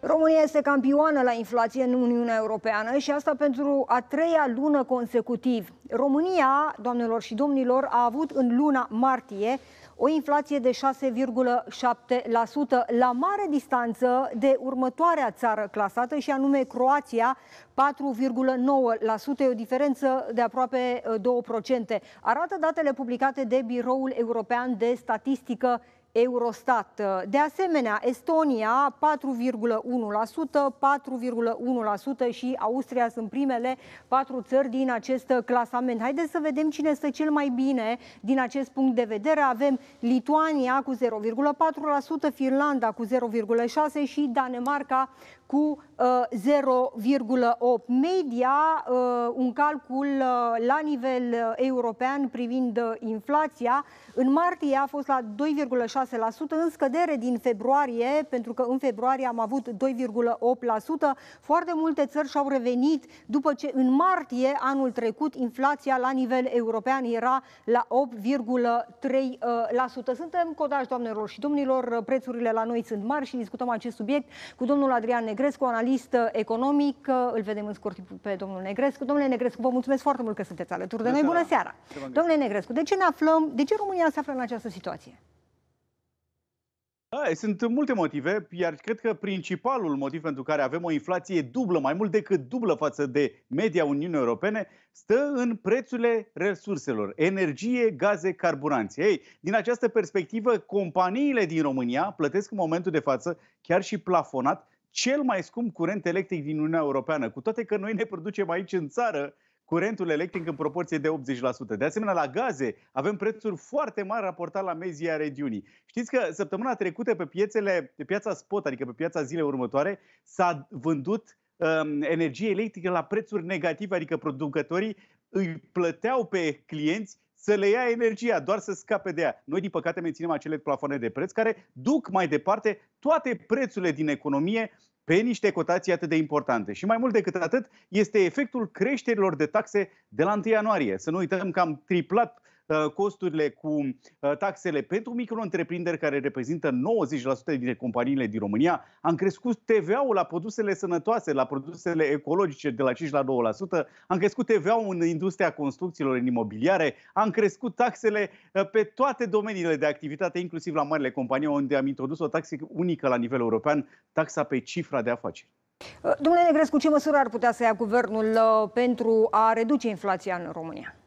România este campioană la inflație în Uniunea Europeană și asta pentru a treia lună consecutiv. România, doamnelor și domnilor, a avut în luna martie o inflație de 6,7% la mare distanță de următoarea țară clasată și anume Croația, 4,9%, e o diferență de aproape 2%. Eh, Arată datele publicate de Biroul European de Statistică Eurostat. Uh, de asemenea, Estonia 4,1%, 4,1% și Austria sunt primele patru țări din acest clasament. Haideți să vedem cine stă cel mai bine din acest punct de vedere. Avem Lituania cu 0,4%, Finlanda cu 0,6% și Danemarca cu 0,8. Uh, Media, uh, un calcul la nivel european privind inflația, în martie a fost la 2,6 în scădere din februarie, pentru că în februarie am avut 2,8%. Foarte multe țări și-au revenit după ce în martie anul trecut inflația la nivel european era la 8,3%. Suntem codași, doamnelor și domnilor, prețurile la noi sunt mari și discutăm acest subiect cu domnul Adrian Negrescu, analist economic. Îl vedem în scurt pe domnul Negrescu. Domnule Negrescu, vă mulțumesc foarte mult că sunteți alături de noi. Bună seara! Domnule Negrescu, de ce ne aflăm, de ce România se află în această situație? Da, sunt multe motive, iar cred că principalul motiv pentru care avem o inflație dublă, mai mult decât dublă față de media Uniunii Europene, stă în prețurile resurselor, energie, gaze, carburanți. Ei, din această perspectivă, companiile din România plătesc în momentul de față, chiar și plafonat, cel mai scump curent electric din Uniunea Europeană, cu toate că noi ne producem aici în țară curentul electric în proporție de 80%. De asemenea, la gaze avem prețuri foarte mari raportat la mezia regiunii. Știți că săptămâna trecută pe piețele, pe piața spot, adică pe piața zilei următoare, s-a vândut um, energie electrică la prețuri negative, adică producătorii îi plăteau pe clienți să le ia energia, doar să scape de ea. Noi, din păcate, menținem acele plafoane de preț care duc mai departe toate prețurile din economie pe niște cotații atât de importante. Și mai mult decât atât, este efectul creșterilor de taxe de la 1 ianuarie. Să nu uităm că am triplat Ă, costurile cu ă, taxele pentru micro-întreprinderi, care reprezintă 90% dintre companiile din România. Am crescut TVA-ul la produsele sănătoase, la produsele ecologice de la 5 la 2%. Am crescut TVA-ul în industria construcțiilor, în imobiliare. Am crescut taxele ă, pe toate domeniile de activitate, inclusiv la marile companii, unde am introdus o taxă unică la nivel european, taxa pe cifra de afaceri. Domnule Negrescu, ce măsură ar putea să ia guvernul pentru a reduce inflația în România?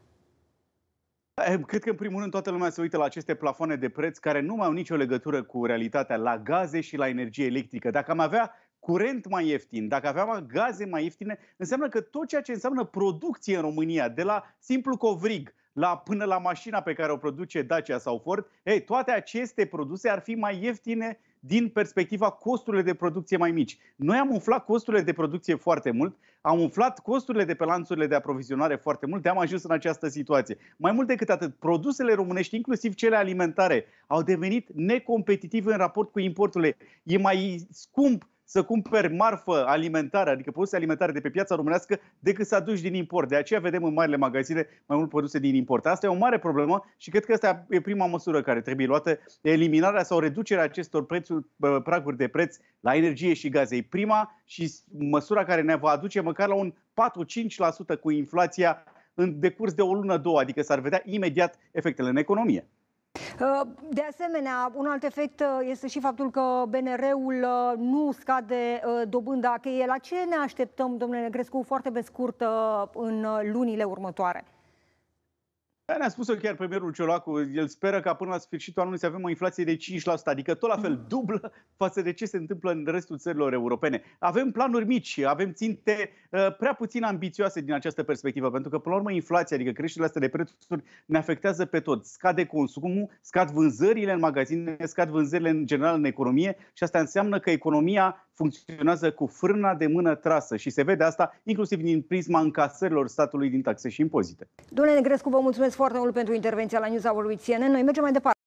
Cred că, în primul rând, toată lumea se uită la aceste plafoane de preț care nu mai au nicio legătură cu realitatea la gaze și la energie electrică. Dacă am avea curent mai ieftin, dacă aveam gaze mai ieftine, înseamnă că tot ceea ce înseamnă producție în România, de la simplu covrig la, până la mașina pe care o produce Dacia sau Ford, ei, toate aceste produse ar fi mai ieftine din perspectiva costurile de producție mai mici. Noi am umflat costurile de producție foarte mult, am umflat costurile de pe lanțurile de aprovizionare foarte mult, de-am ajuns în această situație. Mai mult decât atât, produsele românești, inclusiv cele alimentare, au devenit necompetitive în raport cu importurile. E mai scump să cumperi marfă alimentară, adică produse alimentare de pe piața românească, decât să aduci din import. De aceea vedem în marile magazine mai mult produse din import. Asta e o mare problemă și cred că asta e prima măsură care trebuie luată, eliminarea sau reducerea acestor prețuri, praguri de preț la energie și gaze. E prima și măsura care ne va aduce măcar la un 4-5% cu inflația în decurs de o lună, două, adică s-ar vedea imediat efectele în economie. Ă, de asemenea, un alt efect ă, este și faptul că BNR-ul ă, nu scade dobânda cheie. La ce ne așteptăm, domnule Negrescu, foarte pe scurt, în lunile următoare? Ne-a spus-o chiar premierul Ciolacu, el speră ca până la sfârșitul anului să avem o inflație de 5%, adică tot la fel mm. dublă față de ce se întâmplă în restul țărilor europene. Avem planuri mici, avem ținte uh, prea puțin ambițioase din această perspectivă, pentru că până la urmă inflația, adică creșterile astea de prețuri, ne afectează pe tot. Scade consumul, scad vânzările în magazine, scad vânzările în general în economie și asta înseamnă că economia funcționează cu frâna de mână trasă și se vede asta inclusiv din prisma încasărilor statului din taxe și impozite. Domnule Negrescu, vă mulțumesc foarte mult pentru intervenția la News Hour CNN. Noi mergem mai departe.